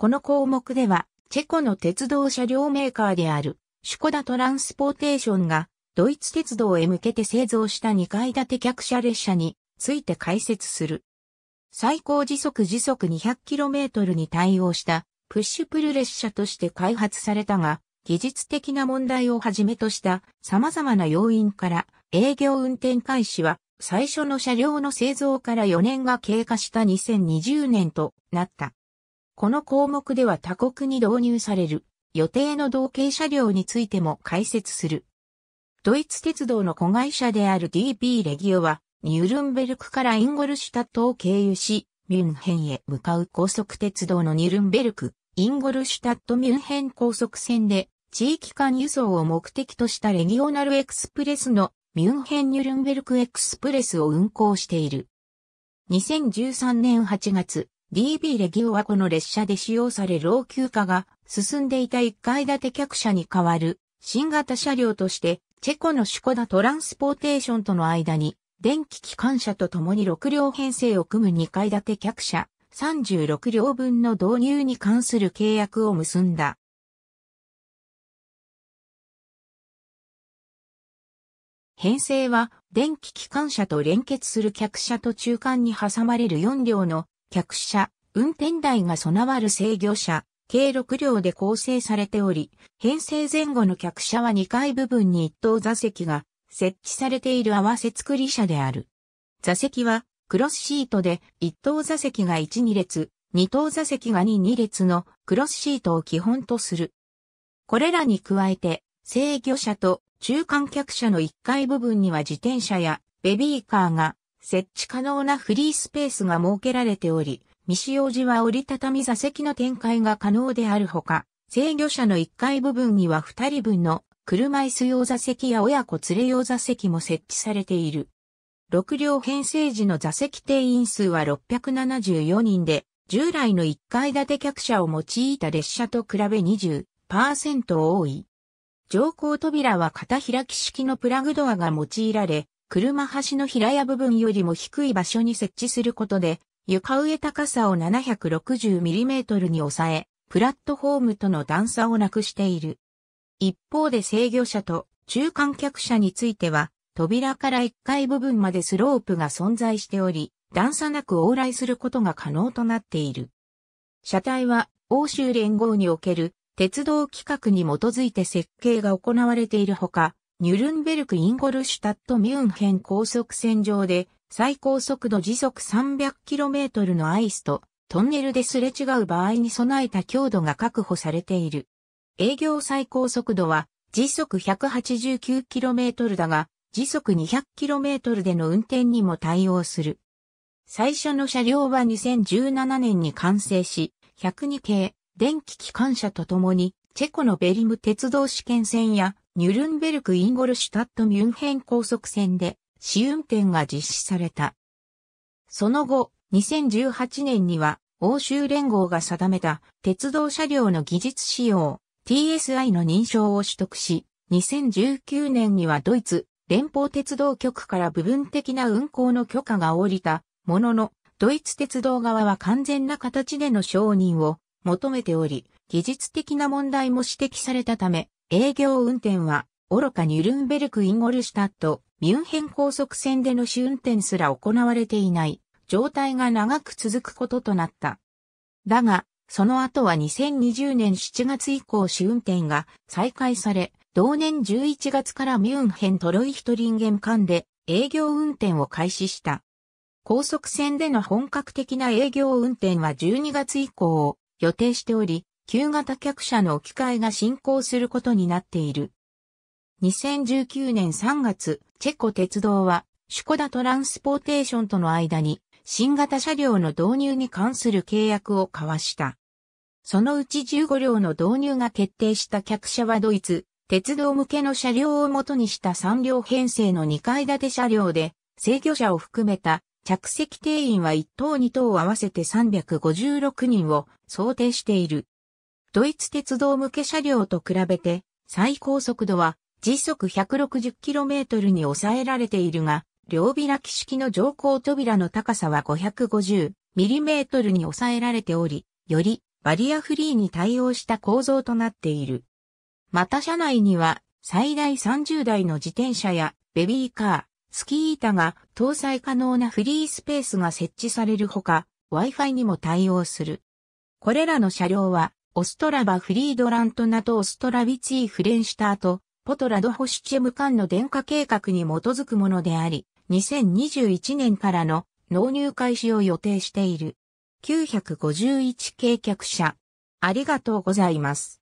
この項目では、チェコの鉄道車両メーカーである、シュコダトランスポーテーションが、ドイツ鉄道へ向けて製造した2階建て客車列車について解説する。最高時速時速 200km に対応したプッシュプル列車として開発されたが、技術的な問題をはじめとした様々な要因から営業運転開始は最初の車両の製造から4年が経過した2020年となった。この項目では他国に導入される予定の同型車両についても解説する。ドイツ鉄道の子会社である d p レギオは、ニュルンベルクからインゴルシュタットを経由し、ミュンヘンへ向かう高速鉄道のニュルンベルク、インゴルシュタットミュンヘン高速線で、地域間輸送を目的としたレギオナルエクスプレスのミュンヘン・ニュルンベルクエクスプレスを運行している。2013年8月、DB レギオはこの列車で使用され老朽化が進んでいた1階建て客車に代わる新型車両としてチェコのシュコダトランスポーテーションとの間に電気機関車と共に6両編成を組む2階建て客車36両分の導入に関する契約を結んだ。編成は電気機関車と連結する客車と中間に挟まれる4両の客車、運転台が備わる制御車、計6両で構成されており、編成前後の客車は2階部分に1等座席が設置されている合わせ作り車である。座席はクロスシートで1等座席が1、2列、2等座席が2、2列のクロスシートを基本とする。これらに加えて、制御車と中間客車の1階部分には自転車やベビーカーが設置可能なフリースペースが設けられており、未使用時は折りたたみ座席の展開が可能であるほか、制御車の1階部分には2人分の車椅子用座席や親子連れ用座席も設置されている。6両編成時の座席定員数は674人で、従来の1階建て客車を用いた列車と比べ20%多い。乗降扉は片開き式のプラグドアが用いられ、車端の平屋部分よりも低い場所に設置することで、床上高さを 760mm に抑え、プラットフォームとの段差をなくしている。一方で制御車と中間客車については、扉から1階部分までスロープが存在しており、段差なく往来することが可能となっている。車体は欧州連合における鉄道規格に基づいて設計が行われているほか、ニュルンベルク・インゴルシュタット・ミュンヘン高速線上で、最高速度時速 300km のアイスとトンネルですれ違う場合に備えた強度が確保されている。営業最高速度は時速 189km だが時速 200km での運転にも対応する。最初の車両は2017年に完成し、102系電気機関車とともにチェコのベリム鉄道試験線やニュルンベルク・インゴルシュタット・ミュンヘン高速線で試運転が実施された。その後、2018年には欧州連合が定めた鉄道車両の技術使用 TSI の認証を取得し、2019年にはドイツ連邦鉄道局から部分的な運行の許可が下りたものの、ドイツ鉄道側は完全な形での承認を求めており、技術的な問題も指摘されたため、営業運転は、愚かニュルンベルク・インゴルシュタット、ミュンヘン高速線での試運転すら行われていない状態が長く続くこととなった。だが、その後は2020年7月以降試運転が再開され、同年11月からミュンヘントロイヒトリンゲン間で営業運転を開始した。高速線での本格的な営業運転は12月以降を予定しており、旧型客車の置き換えが進行することになっている。2019年3月、チェコ鉄道は、シュコダトランスポーテーションとの間に、新型車両の導入に関する契約を交わした。そのうち15両の導入が決定した客車はドイツ、鉄道向けの車両を元にした3両編成の2階建て車両で、制御者を含めた着席定員は1等2等合わせて356人を想定している。ドイツ鉄道向け車両と比べて最高速度は時速 160km に抑えられているが、両開き式の乗降扉の高さは 550mm に抑えられており、よりバリアフリーに対応した構造となっている。また車内には最大30台の自転車やベビーカー、スキー板が搭載可能なフリースペースが設置されるほか、Wi-Fi にも対応する。これらの車両はオストラバ・フリードラントナとオストラビツー・フレンシュターと、ポトラド・ホシチェム間の電化計画に基づくものであり、2021年からの納入開始を予定している。951計客車。ありがとうございます。